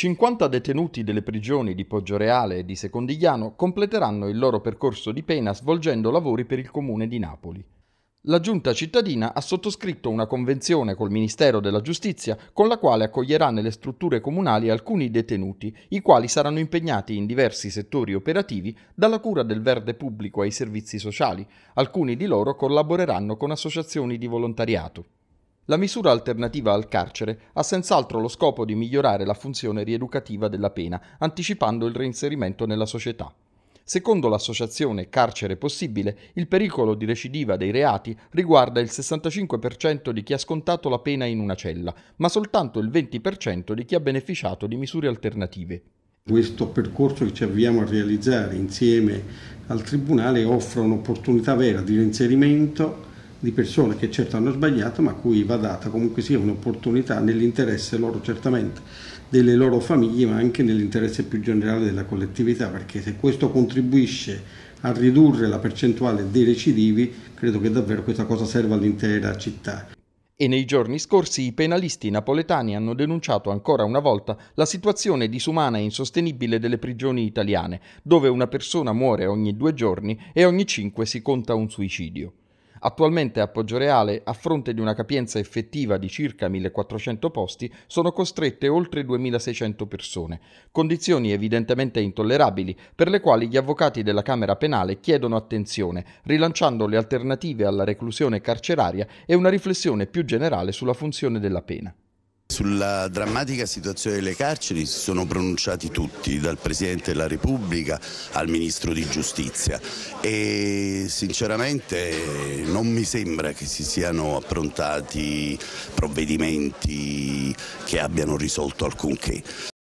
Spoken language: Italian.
50 detenuti delle prigioni di Poggioreale e di Secondigliano completeranno il loro percorso di pena svolgendo lavori per il comune di Napoli. La giunta cittadina ha sottoscritto una convenzione col Ministero della Giustizia con la quale accoglierà nelle strutture comunali alcuni detenuti, i quali saranno impegnati in diversi settori operativi, dalla cura del verde pubblico ai servizi sociali. Alcuni di loro collaboreranno con associazioni di volontariato. La misura alternativa al carcere ha senz'altro lo scopo di migliorare la funzione rieducativa della pena, anticipando il reinserimento nella società. Secondo l'associazione Carcere Possibile, il pericolo di recidiva dei reati riguarda il 65% di chi ha scontato la pena in una cella, ma soltanto il 20% di chi ha beneficiato di misure alternative. Questo percorso che ci avviamo a realizzare insieme al Tribunale offre un'opportunità vera di reinserimento di persone che certo hanno sbagliato ma a cui va data comunque sia un'opportunità nell'interesse loro certamente delle loro famiglie ma anche nell'interesse più generale della collettività perché se questo contribuisce a ridurre la percentuale dei recidivi credo che davvero questa cosa serva all'intera città e nei giorni scorsi i penalisti napoletani hanno denunciato ancora una volta la situazione disumana e insostenibile delle prigioni italiane, dove una persona muore ogni due giorni e ogni cinque si conta un suicidio. Attualmente a Poggioreale, a fronte di una capienza effettiva di circa 1400 posti, sono costrette oltre 2600 persone, condizioni evidentemente intollerabili per le quali gli avvocati della Camera Penale chiedono attenzione, rilanciando le alternative alla reclusione carceraria e una riflessione più generale sulla funzione della pena. Sulla drammatica situazione delle carceri si sono pronunciati tutti, dal Presidente della Repubblica al Ministro di Giustizia e sinceramente non mi sembra che si siano approntati provvedimenti che abbiano risolto alcunché.